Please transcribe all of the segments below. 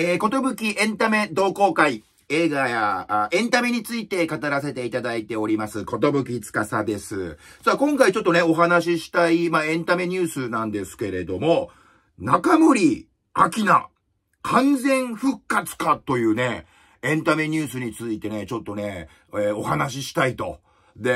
えー、ことぶきエンタメ同好会、映画やあエンタメについて語らせていただいております、ことぶきつかさです。さあ、今回ちょっとね、お話ししたい、まあ、エンタメニュースなんですけれども、中森明菜、完全復活かというね、エンタメニュースについてね、ちょっとね、えー、お話ししたいと。で、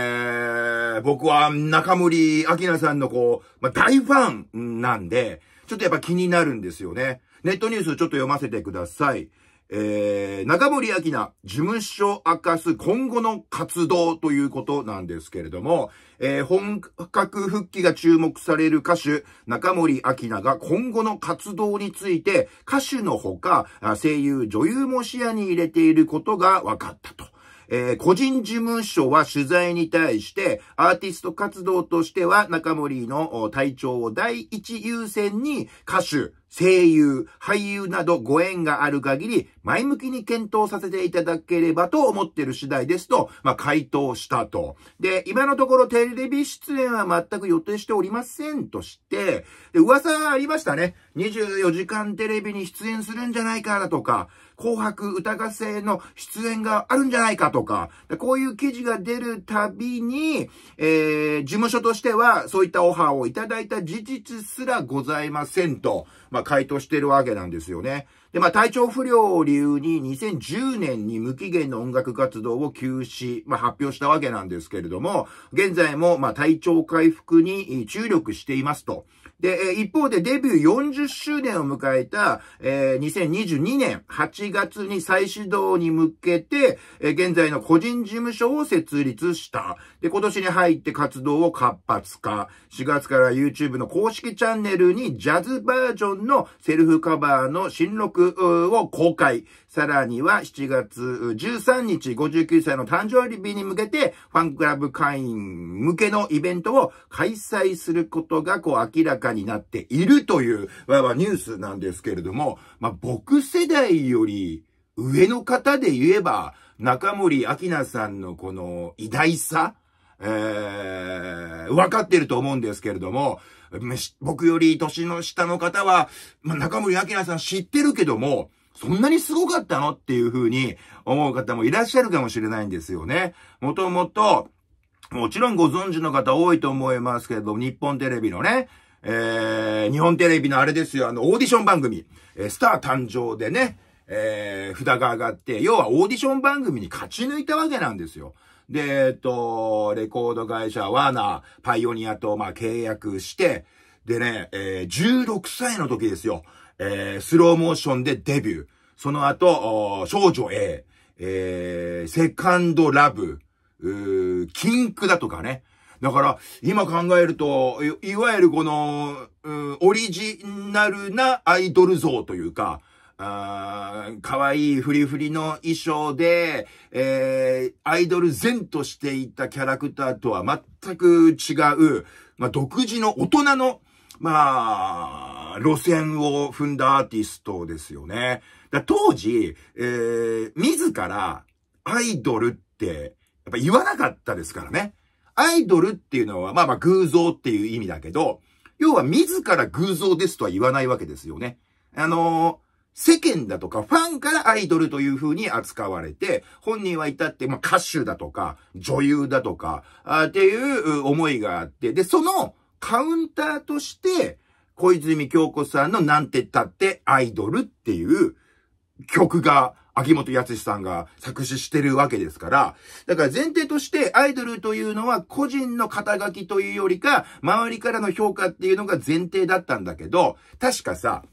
僕は中森明菜さんのこう、まあ、大ファンなんで、ちょっとやっぱ気になるんですよね。ネットニュースちょっと読ませてください。えー、中森明菜、事務所明かす今後の活動ということなんですけれども、えー、本格復帰が注目される歌手、中森明菜が今後の活動について、歌手のほか、声優、女優も視野に入れていることが分かったと。えー、個人事務所は取材に対して、アーティスト活動としては中森の体調を第一優先に歌手、声優、俳優などご縁がある限り、前向きに検討させていただければと思っている次第ですと、まあ、回答したと。で、今のところテレビ出演は全く予定しておりませんとして、で、噂がありましたね。24時間テレビに出演するんじゃないかだとか、紅白歌合戦の出演があるんじゃないかとか、こういう記事が出るたびに、えー、事務所としてはそういったオファーをいただいた事実すらございませんと。まあ、回答してるわけなんですよね。で、まあ、体調不良を理由に2010年に無期限の音楽活動を休止、まあ、発表したわけなんですけれども、現在も、まあ、体調回復に注力していますと。で、一方でデビュー40周年を迎えた、えー、2022年8月に再始動に向けて、えー、現在の個人事務所を設立した。で、今年に入って活動を活発化。4月から YouTube の公式チャンネルにジャズバージョンのセルフカバーの新録を公開。さらには7月13日59歳の誕生日に向けてファンクラブ会員向けのイベントを開催することがこう明らかになっているという、わわニュースなんですけれども、まあ、僕世代より上の方で言えば、中森明菜さんのこの偉大さ、えー、わかってると思うんですけれども、僕より年の下の方は、まあ、中森明菜さん知ってるけども、そんなにすごかったのっていう風に思う方もいらっしゃるかもしれないんですよね。もともと、もちろんご存知の方多いと思いますけれども、日本テレビのね、えー、日本テレビのあれですよ、あの、オーディション番組、えー、スター誕生でね、えー、札が上がって、要はオーディション番組に勝ち抜いたわけなんですよ。で、えっと、レコード会社ワーナー、パイオニアと、まあ、契約して、でね、えー、16歳の時ですよ、えー、スローモーションでデビュー。その後、少女 A、えー、セカンドラブ、キンクだとかね、だから、今考えると、いわゆるこの、うん、オリジナルなアイドル像というか、可愛いフリフリの衣装で、えー、アイドル前としていたキャラクターとは全く違う、まあ、独自の大人の、まあ、路線を踏んだアーティストですよね。当時、えー、自らアイドルって、やっぱ言わなかったですからね。アイドルっていうのは、まあまあ偶像っていう意味だけど、要は自ら偶像ですとは言わないわけですよね。あの世間だとかファンからアイドルという風に扱われて、本人はいたって、まあ、歌手だとか、女優だとか、あっていう思いがあって、で、そのカウンターとして、小泉京子さんのなんてったってアイドルっていう曲が秋元康さんが作詞してるわけですから、だから前提としてアイドルというのは個人の肩書きというよりか、周りからの評価っていうのが前提だったんだけど、確かさ、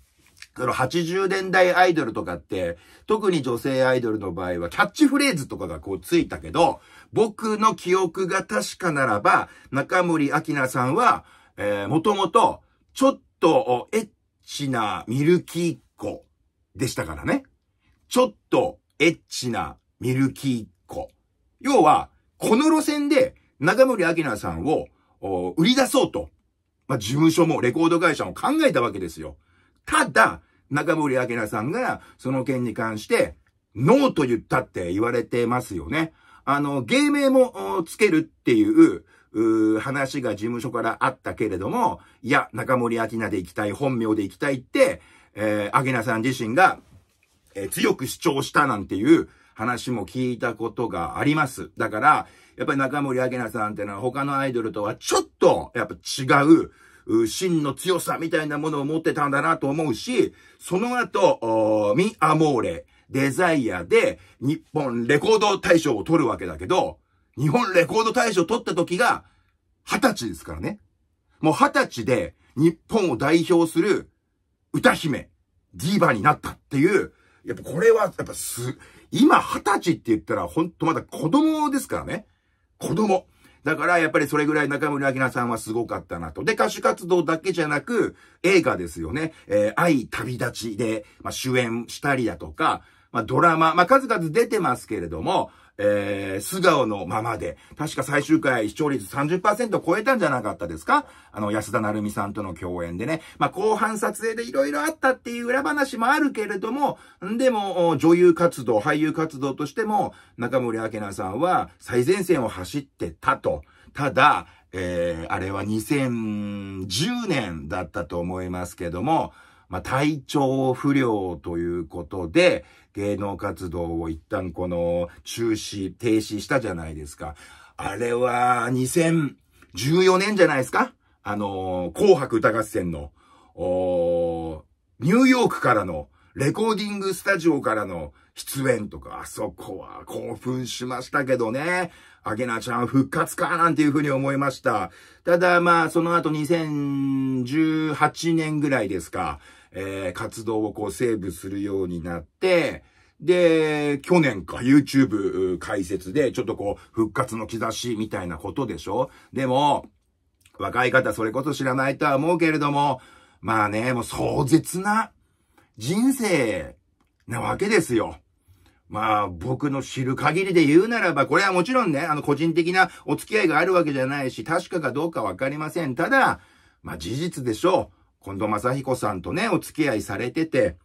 その80年代アイドルとかって、特に女性アイドルの場合はキャッチフレーズとかがこうついたけど、僕の記憶が確かならば、中森明菜さんは、えー、もともと、ちょっとエッチなミルキー子でしたからね。ちょっとエッチなミルキー子。要は、この路線で中森明菜さんを売り出そうと、まあ、事務所もレコード会社も考えたわけですよ。ただ、中森明菜さんがその件に関して、ノーと言ったって言われてますよね。あの、芸名もつけるっていう、う話が事務所からあったけれども、いや、中森明菜で行きたい、本名で行きたいって、えー、明菜さん自身がえー、強く主張したなんていう話も聞いたことがあります。だから、やっぱり中森明菜さんってのは他のアイドルとはちょっと、やっぱ違う、真の強さみたいなものを持ってたんだなと思うし、その後、ミ・アモーレ、デザイアで日本レコード大賞を取るわけだけど、日本レコード大賞取った時が二十歳ですからね。もう二十歳で日本を代表する歌姫、ディーバになったっていう、やっぱこれは、やっぱす、今二十歳って言ったら、ほんとまだ子供ですからね。子供。だから、やっぱりそれぐらい中森明菜さんはすごかったなと。で、歌手活動だけじゃなく、映画ですよね。えー、愛旅立ちで、まあ、主演したりだとか、まあ、ドラマ、まあ、数々出てますけれども、えー、素顔のままで、確か最終回視聴率30%超えたんじゃなかったですかあの、安田成美さんとの共演でね。まあ、後半撮影で色々あったっていう裏話もあるけれども、でも、女優活動、俳優活動としても、中森明菜さんは最前線を走ってたと。ただ、えー、あれは2010年だったと思いますけども、まあ、体調不良ということで、芸能活動を一旦この中止、停止したじゃないですか。あれは2014年じゃないですかあのー、紅白歌合戦の、ニューヨークからの、レコーディングスタジオからの出演とか、あそこは興奮しましたけどね。アゲナちゃん復活かなんていうふうに思いました。ただまあ、その後2018年ぐらいですか。えー、活動をこうセーブするようになって、で、去年か YouTube 解説でちょっとこう復活の兆しみたいなことでしょでも、若い方それこそ知らないとは思うけれども、まあね、もう壮絶な人生なわけですよ。まあ、僕の知る限りで言うならば、これはもちろんね、あの、個人的なお付き合いがあるわけじゃないし、確かかどうかわかりません。ただ、まあ、事実でしょう。近藤正彦さんとね、お付き合いされてて、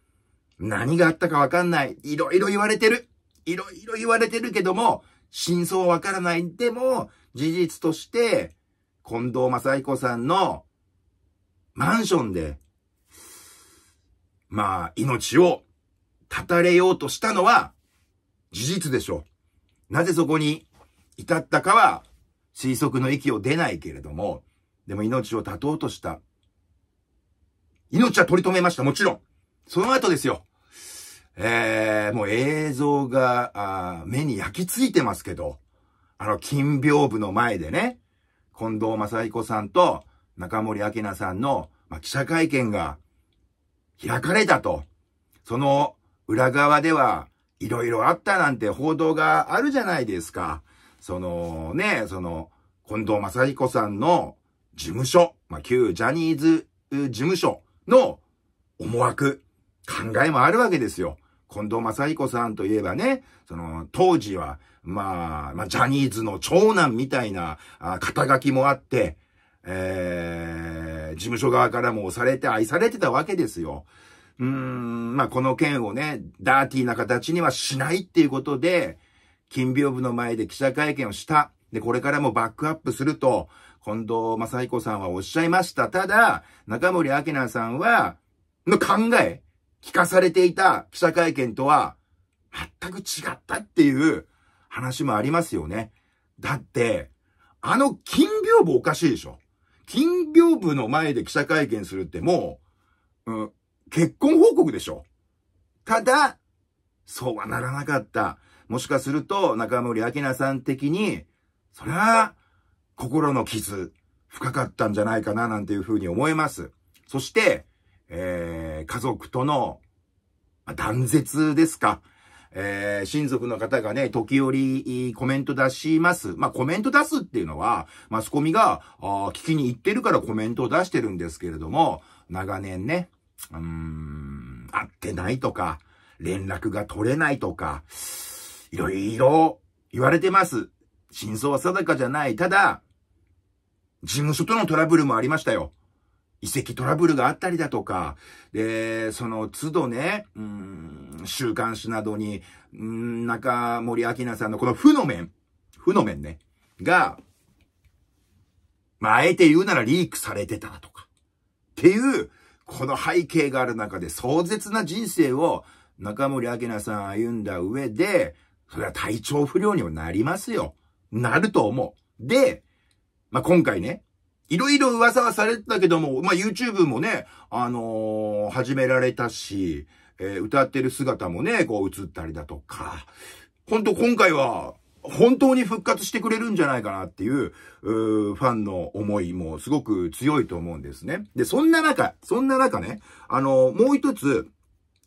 何があったかわかんない。いろいろ言われてる。いろいろ言われてるけども、真相わからない。でも、事実として、近藤正彦さんのマンションで、まあ、命を絶たれようとしたのは事実でしょう。なぜそこに至ったかは推測の域を出ないけれども、でも命を絶とうとした。命は取り留めました、もちろん。その後ですよ。えー、もう映像が、目に焼き付いてますけど、あの、金屏風の前でね、近藤正彦さんと中森明菜さんの、まあ、記者会見が開かれたと。その裏側では、いろいろあったなんて報道があるじゃないですか。そのね、その、近藤正彦さんの事務所、まあ、旧ジャニーズ事務所の思惑、考えもあるわけですよ。近藤正彦さんといえばね、その、当時は、まあ、まあ、ジャニーズの長男みたいな、あ肩書きもあって、えー、事務所側からも押されて愛されてたわけですよ。うーん、まあ、この件をね、ダーティーな形にはしないっていうことで、金屏風の前で記者会見をした。で、これからもバックアップすると、近藤正彦さんはおっしゃいました。ただ、中森明菜さんは、の考え、聞かされていた記者会見とは、全く違ったっていう話もありますよね。だって、あの金屏風おかしいでしょ。金屏風の前で記者会見するってもう、うん、結婚報告でしょ。ただ、そうはならなかった。もしかすると、中森明菜さん的に、そりゃ、心の傷、深かったんじゃないかな、なんていうふうに思います。そして、えー、家族との、ま断絶ですか。えー、親族の方がね、時折コメント出します。まあ、コメント出すっていうのは、マスコミが、聞きに行ってるからコメントを出してるんですけれども、長年ね、うーん、会ってないとか、連絡が取れないとか、いろいろ言われてます。真相は定かじゃない。ただ、事務所とのトラブルもありましたよ。遺跡トラブルがあったりだとか、で、その都度ね、うん、週刊誌などに、うん、中森明菜さんのこの負の面、負の面ね、が、まあ、あえて言うならリークされてたとか、っていう、この背景がある中で壮絶な人生を中森明菜さん歩んだ上で、それは体調不良にもなりますよ。なると思う。で、まあ、今回ね、いろいろ噂はされてたけども、まあ、YouTube もね、あのー、始められたし、えー、歌ってる姿もね、こう映ったりだとか、ほんと今回は、本当に復活してくれるんじゃないかなっていう、うファンの思いもすごく強いと思うんですね。で、そんな中、そんな中ね、あのー、もう一つ、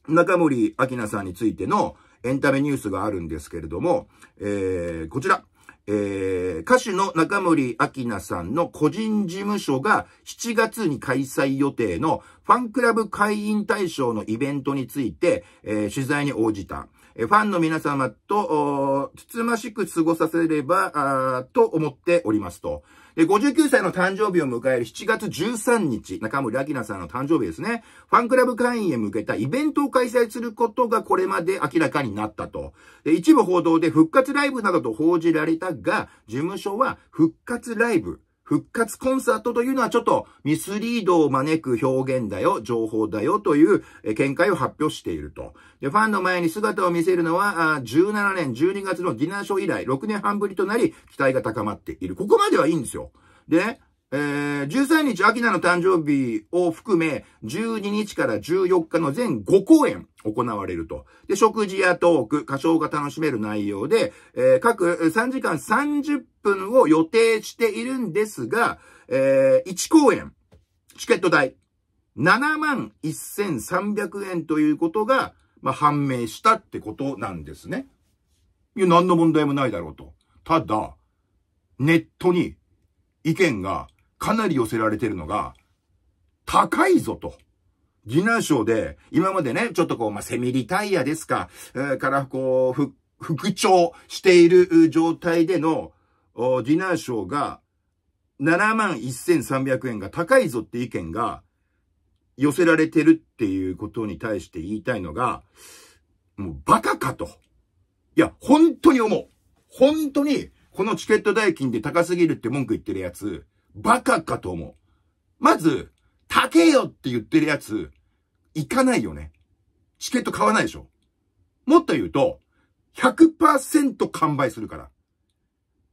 中森明菜さんについてのエンタメニュースがあるんですけれども、えー、こちら。えー、歌手の中森明菜さんの個人事務所が7月に開催予定のファンクラブ会員対象のイベントについて、えー、取材に応じた。えファンの皆様と、つつましく過ごさせれば、と思っておりますと。で、59歳の誕生日を迎える7月13日、中村明菜さんの誕生日ですね。ファンクラブ会員へ向けたイベントを開催することがこれまで明らかになったと。で、一部報道で復活ライブなどと報じられたが、事務所は復活ライブ、復活コンサートというのはちょっとミスリードを招く表現だよ、情報だよという見解を発表していると。で、ファンの前に姿を見せるのは、17年12月のディナーショー以来、6年半ぶりとなり、期待が高まっている。ここまではいいんですよ。でね、えー、13日、秋名の誕生日を含め、12日から14日の全5公演行われると。で、食事やトーク、歌唱が楽しめる内容で、えー、各3時間30分を予定しているんですが、えー、1公演、チケット代、7万1300円ということが、まあ、判明したってことなんですね。いや、何の問題もないだろうと。ただ、ネットに意見がかなり寄せられてるのが、高いぞと。ディナーショーで、今までね、ちょっとこう、まあ、セミリタイヤですか、えー、から、こう、復調している状態での、ディナーショーが、7万1300円が高いぞって意見が寄せられてるっていうことに対して言いたいのが、もうバカかと。いや、本当に思う。本当に、このチケット代金で高すぎるって文句言ってるやつ、バカかと思う。まず、高えよって言ってるやつ、行かないよね。チケット買わないでしょ。もっと言うと、100%完売するから。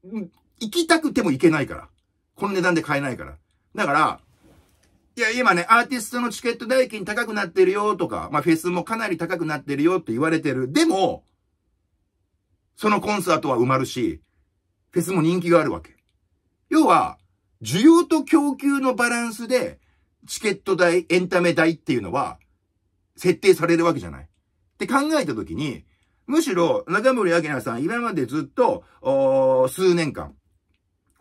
行きたくても行けないから。この値段で買えないから。だから、いや、今ね、アーティストのチケット代金高くなってるよとか、まあフェスもかなり高くなってるよって言われてる。でも、そのコンサートは埋まるし、フェスも人気があるわけ。要は、需要と供給のバランスで、チケット代、エンタメ代っていうのは、設定されるわけじゃない。って考えたときに、むしろ、中森明菜さん、今までずっと、数年間、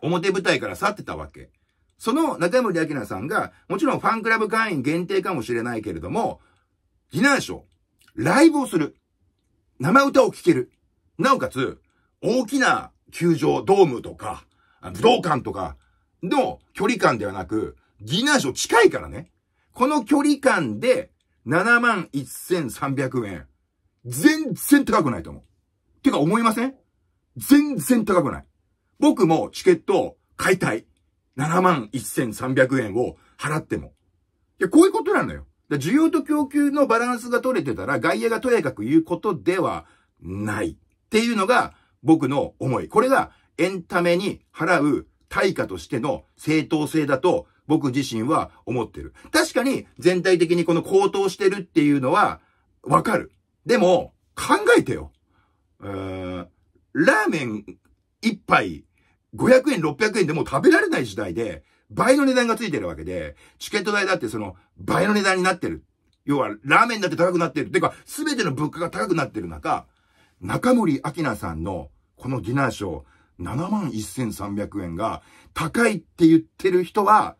表舞台から去ってたわけ。その中森明菜さんが、もちろんファンクラブ会員限定かもしれないけれども、ディナーショー、ライブをする。生歌を聴ける。なおかつ、大きな球場、ドームとか、武道館とか、の距離感ではなく、ディナーショー近いからね。この距離感で、71,300万円。全然高くないと思う。てか思いません全然高くない。僕もチケット買いたい。71,300万円を払っても。いや、こういうことなんだよ。需要と供給のバランスが取れてたら、外野がとやかく言うことではない。っていうのが僕の思い。これがエンタメに払う対価としての正当性だと僕自身は思ってる。確かに全体的にこの高騰してるっていうのはわかる。でも、考えてよ。うー、ん。ラーメン一杯500円、600円でも食べられない時代で、倍の値段がついてるわけで、チケット代だってその倍の値段になってる。要は、ラーメンだって高くなってる。てか、全ての物価が高くなってる中、中森明菜さんのこのディナーショー、7万1300円が高いって言ってる人は、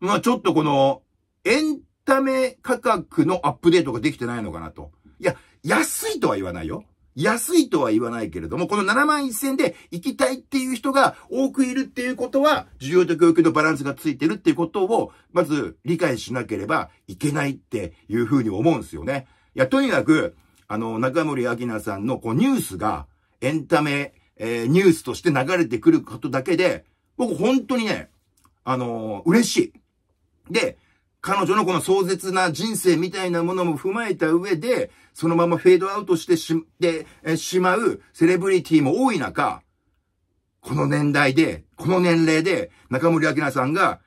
まあちょっとこの、エンタメ価格のアップデートができてないのかなと。いや、安いとは言わないよ。安いとは言わないけれども、この7万1000で行きたいっていう人が多くいるっていうことは、需要と供給のバランスがついてるっていうことを、まず理解しなければいけないっていうふうに思うんですよね。いや、とにかく、あの、中森明菜さんのこうニュースが、エンタメえー、ニュースとして流れてくることだけで、僕本当にね、あのー、嬉しい。で、彼女のこの壮絶な人生みたいなものも踏まえた上で、そのままフェードアウトしてし、で、えしまうセレブリティも多い中、この年代で、この年齢で中森明菜さんが、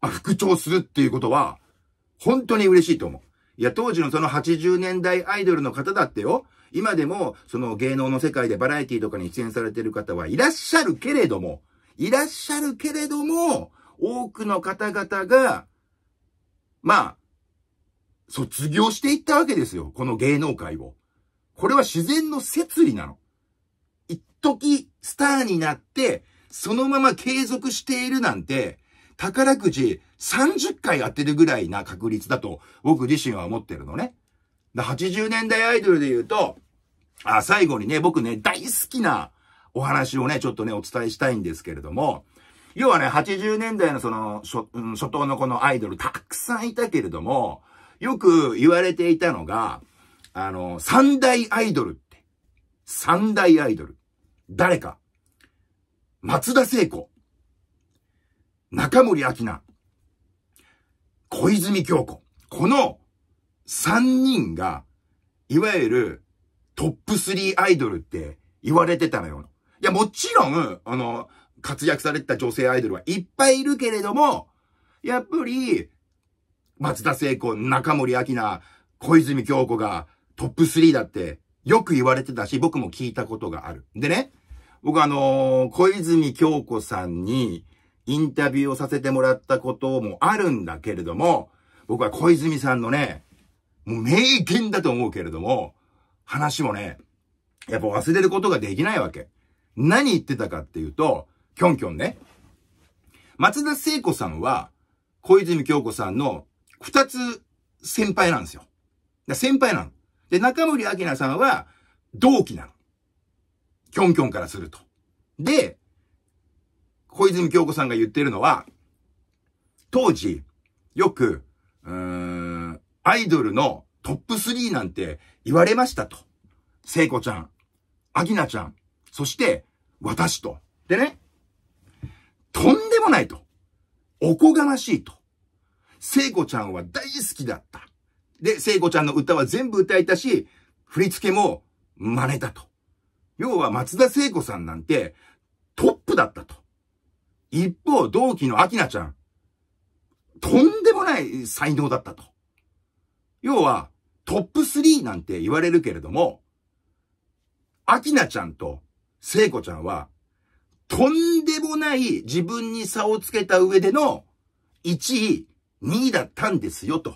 あ、復調するっていうことは、本当に嬉しいと思う。いや、当時のその80年代アイドルの方だってよ、今でも、その芸能の世界でバラエティとかに出演されている方はいらっしゃるけれども、いらっしゃるけれども、多くの方々が、まあ、卒業していったわけですよ。この芸能界を。これは自然の摂理なの。一時スターになって、そのまま継続しているなんて、宝くじ30回当てるぐらいな確率だと僕自身は思ってるのね。80年代アイドルで言うと、あ、最後にね、僕ね、大好きなお話をね、ちょっとね、お伝えしたいんですけれども、要はね、80年代のその、初、うん、初頭のこのアイドルたくさんいたけれども、よく言われていたのが、あの、三大アイドルって。三大アイドル。誰か。松田聖子。中森明菜。小泉京子。この三人が、いわゆるトップ3アイドルって言われてたのよ。いや、もちろん、あの、活躍されてた女性アイドルはいっぱいいるけれども、やっぱり、松田聖子、中森明菜、小泉京子がトップ3だってよく言われてたし、僕も聞いたことがある。でね、僕あのー、小泉京子さんにインタビューをさせてもらったこともあるんだけれども、僕は小泉さんのね、もう名言だと思うけれども、話もね、やっぱ忘れることができないわけ。何言ってたかっていうと、キョンキョンね。松田聖子さんは、小泉京子さんの二つ先輩なんですよ。先輩なの。で、中森明菜さんは同期なの。キョンキョンからすると。で、小泉京子さんが言ってるのは、当時、よく、うーん、アイドルのトップ3なんて言われましたと。聖子ちゃん、アギナちゃん、そして、私と。でね、とんでもないと。おこがましいと。聖子ちゃんは大好きだった。で、聖子ちゃんの歌は全部歌えたし、振り付けも真似たと。要は松田聖子さんなんてトップだったと。一方、同期の明菜ちゃん、とんでもない才能だったと。要は、トップ3なんて言われるけれども、アキナちゃんと聖子ちゃんは、とんでもない自分に差をつけた上での1位、2位だったんですよと。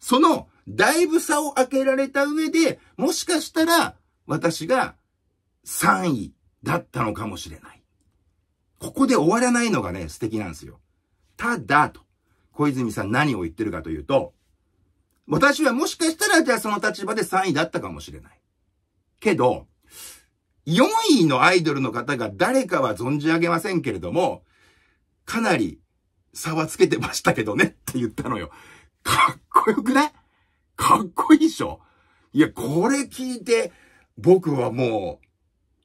その、だいぶ差を開けられた上で、もしかしたら私が3位だったのかもしれない。ここで終わらないのがね、素敵なんですよ。ただ、と、小泉さん何を言ってるかというと、私はもしかしたら、じゃあその立場で3位だったかもしれない。けど、4位のアイドルの方が誰かは存じ上げませんけれども、かなり差はつけてましたけどねって言ったのよ。かっこよくないかっこいいっしょいや、これ聞いて、僕はも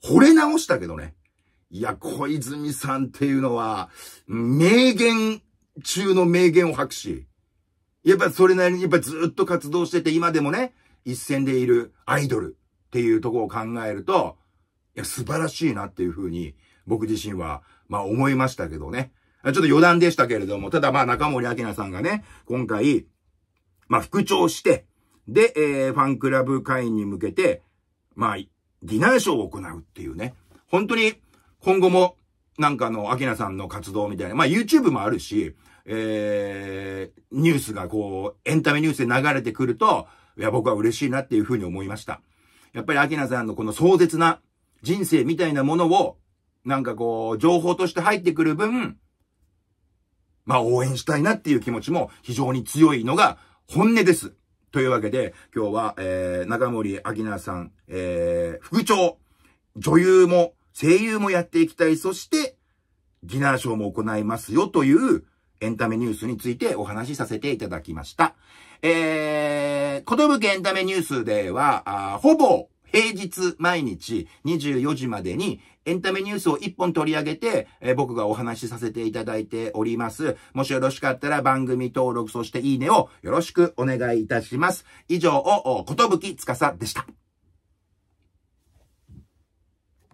う、惚れ直したけどね。いや、小泉さんっていうのは、名言中の名言を博し、やっぱそれなりに、やっぱずっと活動してて、今でもね、一線でいるアイドルっていうとこを考えると、いや、素晴らしいなっていうふうに、僕自身は、まあ思いましたけどね。ちょっと余談でしたけれども、ただまあ中森明菜さんがね、今回、まあ復調して、で、えー、ファンクラブ会員に向けて、まあ、ディナーショーを行うっていうね。本当に、今後も、なんかの、明菜さんの活動みたいな、まあ YouTube もあるし、えー、ニュースがこう、エンタメニュースで流れてくると、いや、僕は嬉しいなっていうふうに思いました。やっぱりアキナさんのこの壮絶な人生みたいなものを、なんかこう、情報として入ってくる分、まあ応援したいなっていう気持ちも非常に強いのが本音です。というわけで、今日は、えー、中森明菜さん、えー、副長、女優も声優もやっていきたい。そして、ディナーショーも行いますよという、エンタメニュースについてお話しさせていただきました。えー、ことぶけエンタメニュースでは、あほぼ平日毎日24時までにエンタメニュースを1本取り上げて、えー、僕がお話しさせていただいております。もしよろしかったら番組登録、そしていいねをよろしくお願いいたします。以上、ことぶきつかさでした。